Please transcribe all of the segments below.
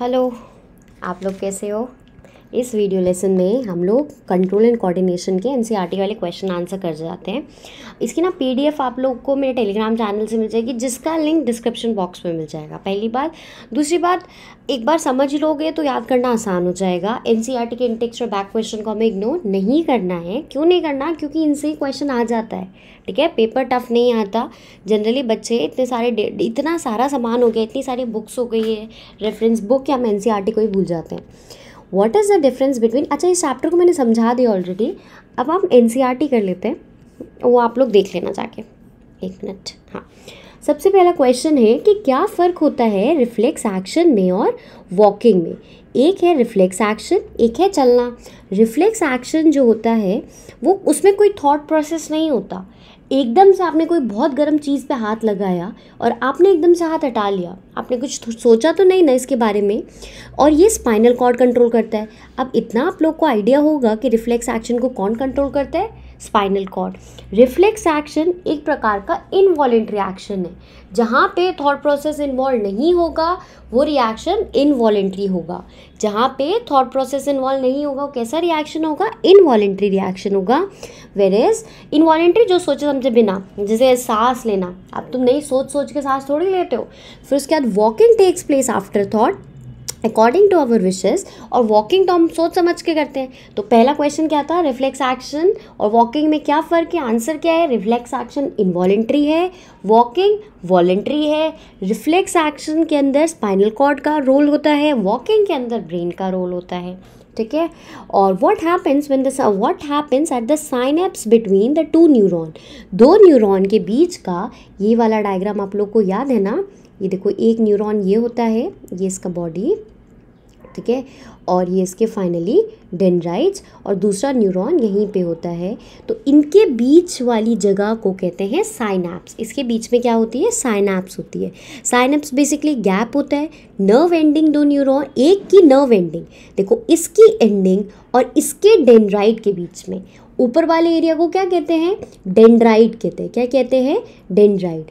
Hello आप लोग कैसे हो इस वीडियो लेसन में हम लोग कंट्रोल एंड कोऑर्डिनेशन के एन e वाले क्वेश्चन आंसर कर जाते हैं इसकी ना पीडीएफ आप लोग को मेरे टेलीग्राम चैनल से मिल जाएगी जिसका लिंक डिस्क्रिप्शन बॉक्स में मिल जाएगा पहली बात दूसरी बात एक बार समझ लोगे तो याद करना आसान हो जाएगा एन e के इंटेक्स और बैक क्वेश्चन को हमें इग्नोर नहीं करना है क्यों नहीं करना क्योंकि इनसे ही क्वेश्चन आ जाता है ठीक है पेपर टफ नहीं आता जनरली बच्चे इतने सारे इतना सारा सामान हो गया इतनी सारी बुक्स हो गई है रेफरेंस बुक या हम एन e कोई भूल जाते हैं what is the difference between अच्छा इस चैप्टर को मैंने समझा दिया ऑलरेडी अब आप एन e कर लेते हैं वो आप लोग देख लेना जाके एक मिनट हाँ सबसे पहला क्वेश्चन है कि क्या फ़र्क होता है रिफ्लेक्स एक्शन में और वॉकिंग में एक है रिफ्लेक्स एक्शन एक है चलना रिफ्लेक्स एक्शन जो होता है वो उसमें कोई थॉट प्रोसेस नहीं होता एकदम से आपने कोई बहुत गर्म चीज़ पे हाथ लगाया और आपने एकदम से हाथ हटा लिया आपने कुछ सोचा तो नहीं ना इसके बारे में और ये स्पाइनल कॉर्ड कंट्रोल करता है अब इतना आप लोग को आइडिया होगा कि रिफ्लेक्स एक्शन को कौन कंट्रोल करता है स्पाइनल कॉर्ड रिफ्लेक्स एक्शन एक प्रकार का इनवॉलेंट्री एक्शन है जहाँ पे थॉट प्रोसेस इन्वॉल्व नहीं होगा वो रिएक्शन इनवॉलेंट्री होगा जहाँ पे थॉट प्रोसेस इन्वॉल्व नहीं होगा वो कैसा रिएक्शन होगा इनवॉलेंट्री रिएक्शन होगा वेर इज इनवॉलेंट्री जो सोचे समझे बिना जैसे सांस लेना अब तुम नहीं सोच सोच के सांस थोड़ी लेते हो फिर उसके बाद walking takes place after thought according to our wishes और वॉकिंग तो हम सोच समझ के करते हैं तो पहला क्वेश्चन क्या था रिफ्लेक्स एक्शन और वॉकिंग में क्या फ़र्क है आंसर क्या है रिफ्लेक्स एक्शन इन्वॉलेंट्री है वॉकिंग वॉलेंट्री है रिफ्लेक्स एक्शन के अंदर स्पाइनल कॉर्ड का रोल होता है वॉकिंग के अंदर ब्रेन का रोल होता है ठीक है और what happens when the what happens at the synapse between the two neuron दो न्यूरॉन के बीच का ये वाला डायग्राम आप लोग को याद है ना ये देखो एक न्यूरॉन ये होता है ये इसका बॉडी ठीक है और ये इसके फाइनली डेंड्राइट्स और दूसरा न्यूरॉन यहीं पे होता है तो इनके बीच वाली जगह को कहते हैं साइनाप्स इसके बीच में क्या होती है साइनाप्स होती है साइनाप्स बेसिकली गैप होता है नर्व एंडिंग दो न्यूरॉन एक की नर्व एंडिंग देखो इसकी एंडिंग और इसके डेंड्राइट के बीच में ऊपर वाले एरिया को क्या कहते हैं डेंड्राइट कहते हैं क्या कहते हैं डेंड्राइट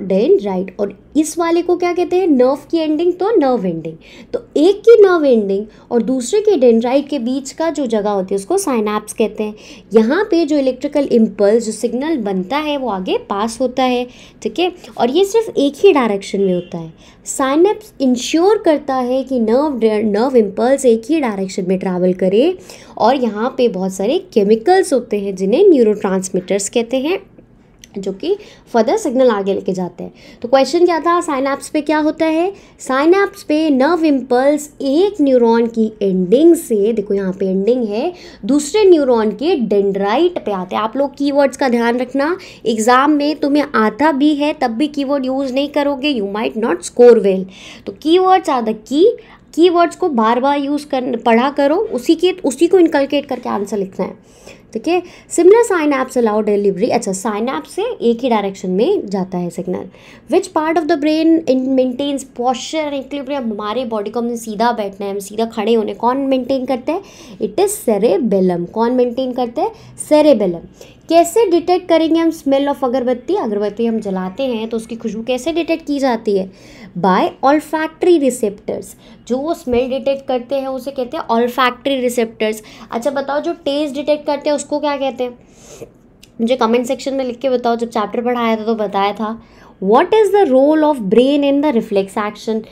डेन राइट और इस वाले को क्या कहते हैं नर्व की एंडिंग तो नर्व एंडिंग तो एक की नर्व एंडिंग और दूसरे के डेन राइट के बीच का जो जगह होती है उसको साइनाप्स कहते हैं यहाँ पे जो इलेक्ट्रिकल इम्पल्स जो सिग्नल बनता है वो आगे पास होता है ठीक है और ये सिर्फ एक ही डायरेक्शन में होता है साइनप्स इंश्योर करता है कि नर्व नर्व इम्पल्स एक ही डायरेक्शन में ट्रैवल करे और यहाँ पे बहुत सारे केमिकल्स होते हैं जिन्हें न्यूरो कहते हैं जो कि फर्दर सिग्नल आगे लेके जाते हैं तो क्वेश्चन क्या था साइनैप्स पे क्या होता है साइनैप्स पे नर्व इम्पल्स एक न्यूरॉन की एंडिंग से देखो यहाँ पे एंडिंग है दूसरे न्यूरॉन के डेंड्राइट पे आते हैं आप लोग कीवर्ड्स का ध्यान रखना एग्जाम में तुम्हें आता भी है तब भी कीवर्ड यूज़ नहीं करोगे you might not score well तो की आर द की कीवर्ड्स को बार बार यूज़ कर पढ़ा करो उसी के उसी को इनकलकेट करके आंसर लिखना है ठीक है सिमिलर ऐप्स अलाउ डिलीवरी अच्छा साइन ऐप से एक ही डायरेक्शन में जाता है signal which part of the brain in maintains posture and हमारे बॉडी को हमने सीधा बैठना है हम सीधा खड़े होने कौन मेंटेन करते हैं इट इज़ सेरेबेलम कौन मेंटेन करते हैं सेरेबेलम कैसे डिटेक्ट करेंगे हम स्मेल ऑफ अगरबत्ती अगरबत्ती हम जलाते हैं तो उसकी खुशबू कैसे डिटेक्ट की जाती है बाय ऑल्फैक्ट्री रिसेप्टर्स जो वो स्मेल डिटेक्ट करते हैं उसे कहते हैं ऑल्फैक्ट्री रिसेप्टर्स अच्छा बताओ जो टेस्ट डिटेक्ट करते हैं उसको क्या कहते हैं मुझे कमेंट सेक्शन में लिख के बताओ जब चैप्टर पढ़ाया था तो बताया था what is the role of brain in the reflex action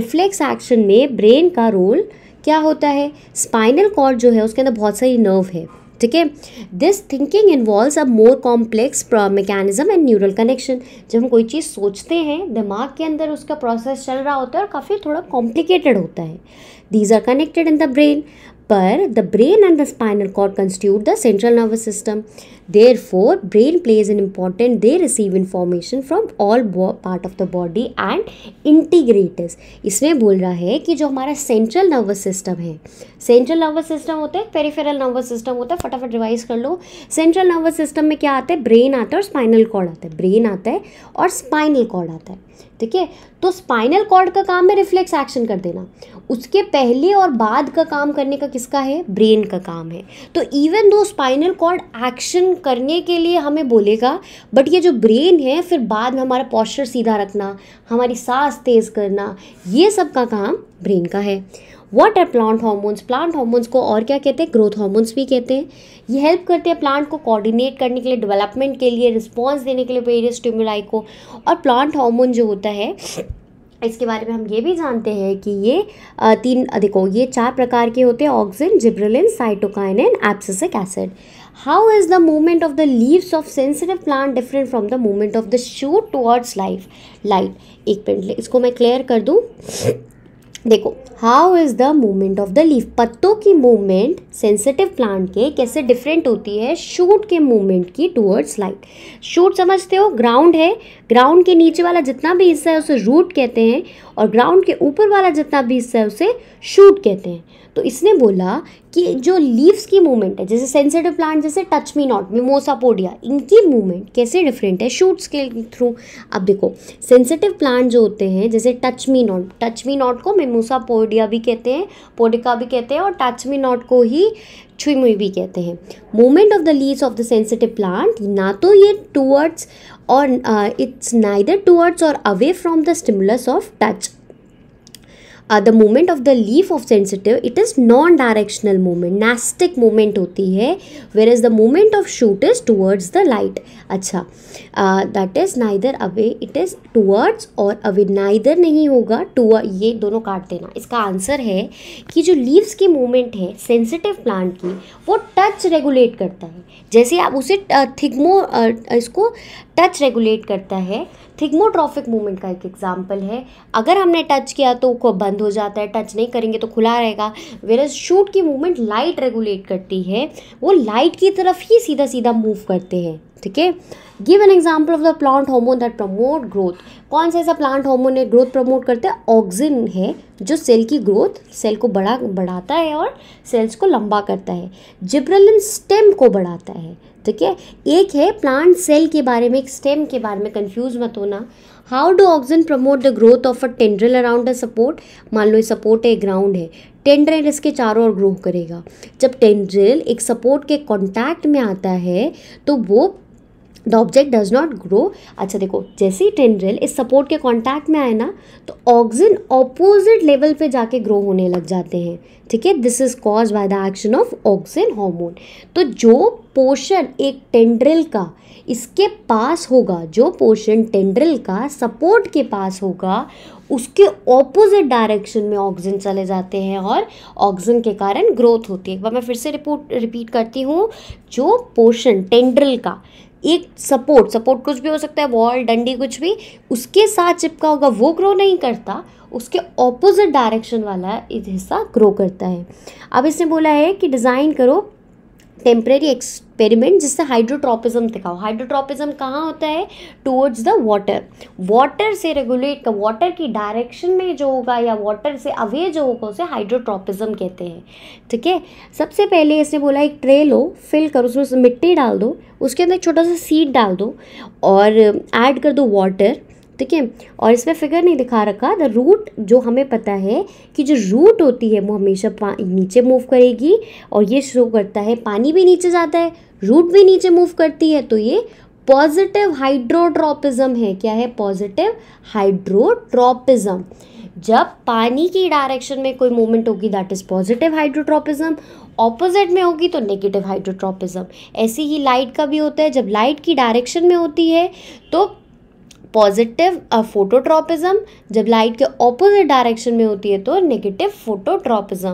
reflex action में ब्रेन का रोल क्या होता है स्पाइनल कॉर्ड जो है उसके अंदर बहुत सारी नर्व है ठीक है this thinking involve a more complex mechanism and neural connection जब हम कोई चीज़ सोचते हैं दिमाग के अंदर उसका प्रोसेस चल रहा होता है और काफ़ी थोड़ा कॉम्प्लिकेटेड होता है these are connected in the brain पर the brain and the spinal cord constitute the central nervous system there Therefore, brain plays an important they receive information from all part of the body and integrators. इसमें बोल रहा है कि जो हमारा central nervous system है central nervous system होता है पेरिफेरल नर्वस सिस्टम होता है फटाफट रिवाइज कर लो सेंट्रल नर्वस सिस्टम में क्या आता है ब्रेन आता है और स्पाइनल कॉर्ड आता है ब्रेन आता है और स्पाइनल कॉर्ड आता है ठीक है तो स्पाइनल कॉर्ड का काम है रिफ्लेक्स एक्शन कर देना उसके पहले और बाद का काम करने का किसका है ब्रेन का काम है तो even though spinal cord action करने के लिए हमें बोलेगा बट ये जो ब्रेन है फिर बाद में हमारा पॉस्चर सीधा रखना हमारी सांस तेज़ करना ये सब का काम ब्रेन का है what are plant hormones plant hormones को और क्या कहते हैं ग्रोथ हॉर्मोन्स भी कहते हैं ये हेल्प करते हैं प्लांट को कोऑर्डिनेट करने के लिए डेवलपमेंट के लिए रिस्पॉन्स देने के लिए वेरियस स्टिमुलाई को और प्लांट हार्मोन जो होता है इसके बारे में हम ये भी जानते हैं कि ये तीन देखो ये चार प्रकार के होते हैं auxin gibberellin cytokinin and abscisic acid how is the movement of the leaves of sensitive plant different from the movement of the shoot towards life light एक मिनट इसको मैं क्लियर कर दूँ देखो how is the movement of the leaf पत्तों की movement sensitive plant के कैसे डिफरेंट होती है शूट के मूवमेंट की टूवर्ड्स लाइट शूट समझते हो ग्राउंड है ग्राउंड के नीचे वाला जितना भी हिस्सा है उसे रूट कहते हैं और ग्राउंड के ऊपर वाला जितना भी हिस्सा है उसे शूट कहते हैं तो इसने बोला कि जो लीव्स की मूवमेंट है जैसे सेंसिटिव प्लांट जैसे टच मी नॉट मिमोसापोडिया इनकी मूवमेंट कैसे डिफरेंट है शूट्स के थ्रू अब देखो सेंसिटिव प्लांट जो होते हैं जैसे touch me not touch me not को मिमो मूसा पोडिया भी कहते हैं पोडिका भी कहते हैं और टच मी नॉट को ही छुईमुई भी कहते हैं movement of the leaves of the sensitive plant ना तो ये टूवर्ड्स और इट्स नाइदर टूवर्ड्स और away from the stimulus of touch uh, the movement of the leaf of sensitive it is non-directional movement nastic movement hoti hai whereas the movement of shoot is towards the light acha uh, that is neither away it is towards or away neither नहीं होगा to ये दोनों काट देना इसका answer है कि जो लीव्स की मूवमेंट है सेंसिटिव प्लांट की वो टच रेगुलेट करता है जैसे आप उसे थिकमो isko टच रेगुलेट करता है थिग्मोट्रॉफिक मूवमेंट का एक एग्जाम्पल है अगर हमने टच किया तो वो बंद हो जाता है टच नहीं करेंगे तो खुला रहेगा वेरस शूट की मूवमेंट लाइट रेगुलेट करती है वो लाइट की तरफ ही सीधा सीधा मूव करते हैं ठीक है give an example of the plant hormone that promote growth कौन सा ऐसा प्लांट हॉमोन है ग्रोथ प्रमोट करता है ऑक्सिन है जो सेल की ग्रोथ सेल को बड़ा बढ़ाता है और सेल्स को लंबा करता है जिब्रलिन स्टेम को बढ़ाता है ठीक है एक है प्लांट सेल के बारे में स्टेम के बारे में कंफ्यूज मत होना how do oxygen promote the growth of a tendril around a support मान लो ये सपोर्ट है ग्राउंड है टेंड्रल इसके चारों ओर ग्रो करेगा जब टेंड्रल एक सपोर्ट के कॉन्टैक्ट में आता है तो वो the object does not grow अच्छा देखो जैसे ही टेंड्रेल इस सपोर्ट के कॉन्टैक्ट में आए ना तो ऑक्सिन ऑपोजिट लेवल पे जाके ग्रो होने लग जाते हैं ठीक है this is cause by the action of auxin hormone तो जो पोर्शन एक टेंड्रेल का इसके पास होगा जो पोर्शन टेंड्रेल का सपोर्ट के पास होगा उसके ऑपोजिट डायरेक्शन में ऑक्सीजन चले जाते हैं और ऑक्सीजन के कारण ग्रोथ होती है एक बार मैं फिर से रिपोर्ट रिपीट करती हूँ जो पोर्शन टेंड्रल का एक सपोर्ट सपोर्ट कुछ भी हो सकता है वॉल डंडी कुछ भी उसके साथ चिपका होगा वो ग्रो नहीं करता उसके ऑपोजिट डायरेक्शन वाला हिस्सा ग्रो करता है अब इसने बोला है कि डिज़ाइन करो टेम्प्रेरी एक्सपेरिमेंट जिससे हाइड्रोट्रॉपिज्म दिखाओ हाइड्रोट्रॉपिज्म कहाँ होता है टूवर्ड्स द वाटर वाटर से रेगुलेट वाटर की डायरेक्शन में जो होगा या वाटर से अवे जो होगा उसे हाइड्रोट्रॉपिज्म कहते हैं ठीक है सबसे पहले इसने बोला एक ट्रे लो फिल करो उसमें मिट्टी डाल दो उसके अंदर छोटा सा सीड डाल दो और ऐड कर दो वाटर ठीक है और इसमें फिगर नहीं दिखा रखा द रूट जो हमें पता है कि जो रूट होती है वो हमेशा नीचे मूव करेगी और ये शो करता है पानी भी नीचे जाता है रूट भी नीचे मूव करती है तो ये पॉजिटिव हाइड्रोट्रोपिज्म है क्या है पॉजिटिव हाइड्रोट्रोपिज्म जब पानी की डायरेक्शन में कोई मूवमेंट होगी that is positive hydrotropism opposite में होगी तो नेगेटिव हाइड्रोट्रोपिज्म ऐसी ही लाइट का भी होता है जब लाइट की डायरेक्शन में होती है तो पॉजिटिव फोटोट्रॉपिज्म uh, जब लाइट के ऑपोजिट डायरेक्शन में होती है तो negative phototropism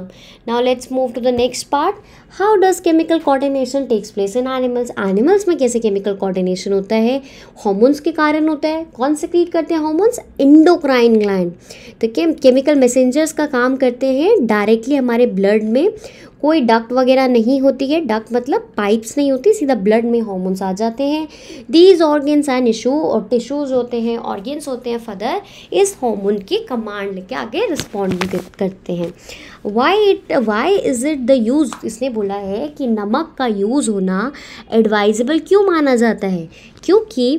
now let's move to the next part how does chemical coordination takes place in animals animals में कैसे केमिकल कोऑर्डिनेशन होता है हॉर्मोन्स के कारण होता है कौन से क्रिएट करते हैं हॉर्मोन्स इंडोक्राइन ग्लैंड तो केमिकल मैसेंजर्स का काम करते हैं डायरेक्टली हमारे ब्लड में कोई डक्ट वगैरह नहीं होती है डक्ट मतलब पाइप्स नहीं होती सीधा ब्लड में हॉर्मोन्स आ जाते हैं दीज ऑर्गेन्स एंड इशू और टिश्यूज़ होते हैं ऑर्गेन्स होते हैं फदर इस हॉर्मोन की कमांड लेके आगे रिस्पॉन्ड भी करते हैं why it why is it the use इसने बोला है कि नमक का यूज़ होना एडवाइजेबल क्यों माना जाता है क्योंकि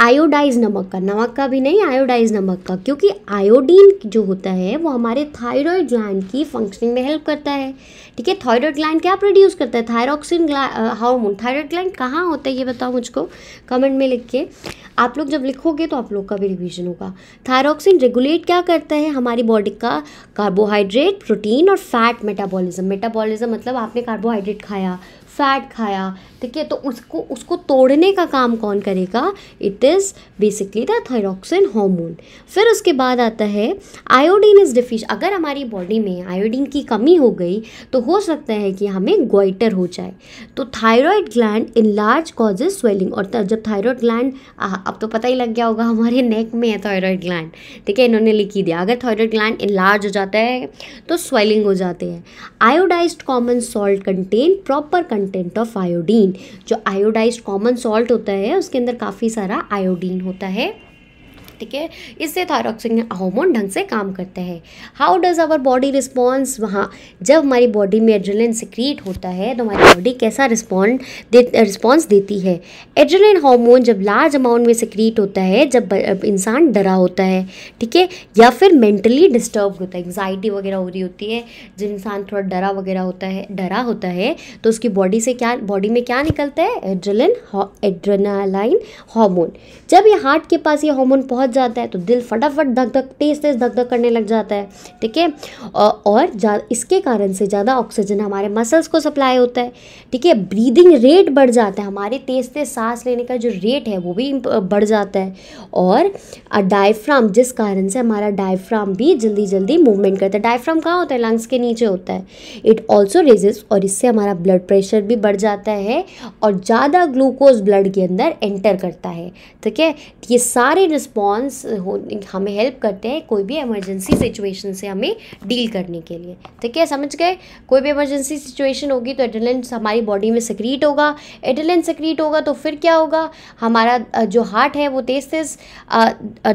आयोडाइज नमक का नमक का भी नहीं आयोडाइज नमक का क्योंकि आयोडीन जो होता है वो हमारे थायरॉयड ग्लैंड की फंक्शनिंग में हेल्प करता है ठीक है थायरॉयड ग्लैंड क्या प्रोड्यूस करता है थायरॉक्सिन हार्मोन थायरॉयड ग्लैंड कहाँ होता है ये बताओ मुझको कमेंट में लिख के आप लोग जब लिखोगे तो आप लोग का भी रिविजन होगा थायरॉक्सिन रेगुलेट क्या करता है हमारी बॉडी का कार्बोहाइड्रेट प्रोटीन और फैट मेटाबॉलिज्म मेटाबॉलिज्म मतलब आपने कार्बोहाइड्रेट खाया फैट खाया ठीक है तो उसको उसको तोड़ने का काम कौन करेगा it is basically the thyroxine hormone फिर उसके बाद आता है आयोडीन इज़ डिफिश अगर हमारी बॉडी में आयोडीन की कमी हो गई तो हो सकता है कि हमें गोइटर हो जाए तो thyroid gland in large causes swelling और जब थायराइड ग्लैंड अब तो पता ही लग गया होगा हमारे नेक में है थायराइड ग्लैंड ठीक है इन्होंने लिखी दिया अगर थायराइड ग्लैंड इन लार्ज हो जाता है तो स्वेलिंग हो जाती है iodised common salt contain proper content of iodine जो आयोडाइज कॉमन सॉल्ट होता है उसके अंदर काफ़ी सारा आयोडीन होता है ठीक है इससे थायरॉक्सिन हार्मोन ढंग से काम करता है how does our body response वहाँ जब हमारी बॉडी में एड्रेलिन सिक्रीट होता है तो हमारी बॉडी कैसा रिस्पॉन्ड रिस्पॉन्स देती है एड्रेलिन हार्मोन जब लार्ज अमाउंट में सिक्रीट होता है जब इंसान डरा होता है ठीक है या फिर मेंटली डिस्टर्ब होता है एंगजाइटी वगैरह हो रही होती है जब इंसान थोड़ा डरा वगैरह होता है डरा होता है तो उसकी बॉडी से क्या बॉडी में क्या निकलता है एड्रेलिन एड्रेनालाइन हार्मोन जब ये हार्ट के पास ये हार्मोन पहुंच जाता है तो दिल फटाफट धक धक तेज़ तेज़ धक धक करने लग जाता है ठीक है और इसके कारण से ज़्यादा ऑक्सीजन हमारे मसल्स को सप्लाई होता है ठीक है ब्रीदिंग रेट बढ़ जाता है हमारे तेज़ तेज़ सांस लेने का जो रेट है वो भी बढ़ जाता है और डायफ्राम जिस कारण से हमारा डायफ्राम भी जल्दी जल्दी मूवमेंट करता है डायफ्राम कहाँ होता है लंग्स के नीचे होता है इट ऑल्सो रेजेस और इससे हमारा ब्लड प्रेशर भी बढ़ जाता है और ज़्यादा ग्लूकोज ब्लड के अंदर एंटर करता है ठीक है ये सारे रिस्पॉन्स डांस uh, हमें हेल्प करते हैं कोई भी इमरजेंसी सिचुएशन से हमें डील करने के लिए ठीक तो है समझ गए कोई भी इमरजेंसी सिचुएशन होगी तो एडलिन हमारी बॉडी में सिक्रीट होगा एडलिन सिक्रीट होगा तो फिर क्या होगा हमारा जो हार्ट है वो तेज़ तेज़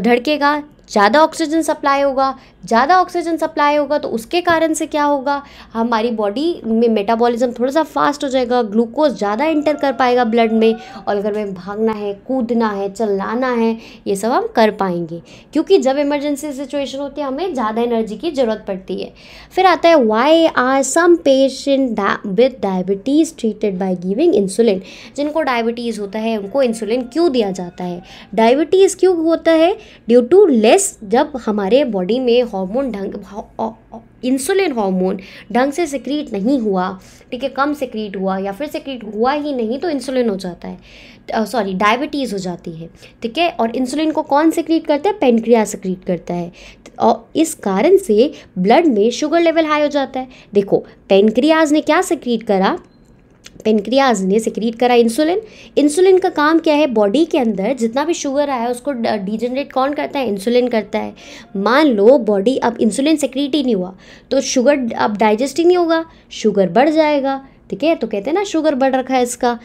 धड़केगा ज़्यादा ऑक्सीजन सप्लाई होगा ज़्यादा ऑक्सीजन सप्लाई होगा तो उसके कारण से क्या होगा हमारी बॉडी में मेटाबॉलिज्म थोड़ा सा फास्ट हो जाएगा ग्लूकोज ज़्यादा इंटर कर पाएगा ब्लड में और अगर हमें भागना है कूदना है चलाना है ये सब हम कर पाएंगे क्योंकि जब इमरजेंसी सिचुएशन होती है हमें ज़्यादा एनर्जी की ज़रूरत पड़ती है फिर आता है why are some patient with diabetes treated by giving insulin जिनको डायबिटीज़ होता है उनको इंसुलिन क्यों दिया जाता है डायबिटीज़ क्यों होता है ड्यू टू लेस यस जब हमारे बॉडी में हार्मोन ढंग इंसुलिन हार्मोन ढंग से सिक्रीट नहीं हुआ ठीक है कम सिक्रीट हुआ या फिर सिक्रीट हुआ ही नहीं तो इंसुलिन हो जाता है सॉरी uh, डायबिटीज़ हो जाती है ठीक है और इंसुलिन को कौन सिक्रीट करता है पेनक्रिया सिक्रीट करता है और तो, इस कारण से ब्लड में शुगर लेवल हाई हो जाता है देखो पेनक्रियाज ने क्या सिक्रीट करा पेनक्रियाज ने सिक्रीट करा इंसुलिन इंसुलिन का काम क्या है बॉडी के अंदर जितना भी शुगर आया उसको डिजनरेट कौन करता है इंसुलिन करता है मान लो बॉडी अब इंसुलिन सिक्रीट ही नहीं हुआ तो शुगर अब डाइजेस्ट ही नहीं होगा शुगर बढ़ जाएगा ठीक है तो कहते हैं ना शुगर बढ़ रखा है इसका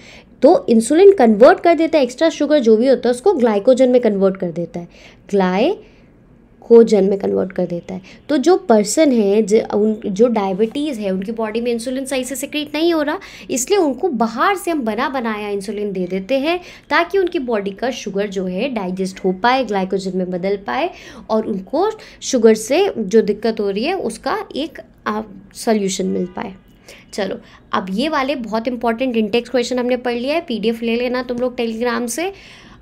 तो इंसुलिन कन्वर्ट कर देता है एक्स्ट्रा शुगर जो भी होता है उसको ग्लाइकोजन में कन्वर्ट कर देता है ग्लाई जन में कन्वर्ट कर देता है तो जो पर्सन है जो उन जो डायबिटीज़ है उनकी बॉडी में इंसुलिन सही से सिक्रेट नहीं हो रहा इसलिए उनको बाहर से हम बना बनाया इंसुलिन दे देते हैं ताकि उनकी बॉडी का शुगर जो है डाइजेस्ट हो पाए ग्लाइकोजन में बदल पाए और उनको शुगर से जो दिक्कत हो रही है उसका एक सल्यूशन मिल पाए चलो अब ये वाले बहुत इंपॉर्टेंट इंटेक्स क्वेश्चन हमने पढ़ लिया है पीडीएफ ले लेना तुम लोग टेलीग्राम से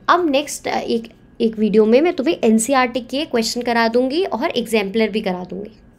अब नेक्स्ट एक एक वीडियो में मैं तुम्हें एनसीईआरटी e के क्वेश्चन करा दूंगी और एग्जाम्पलर भी करा दूंगी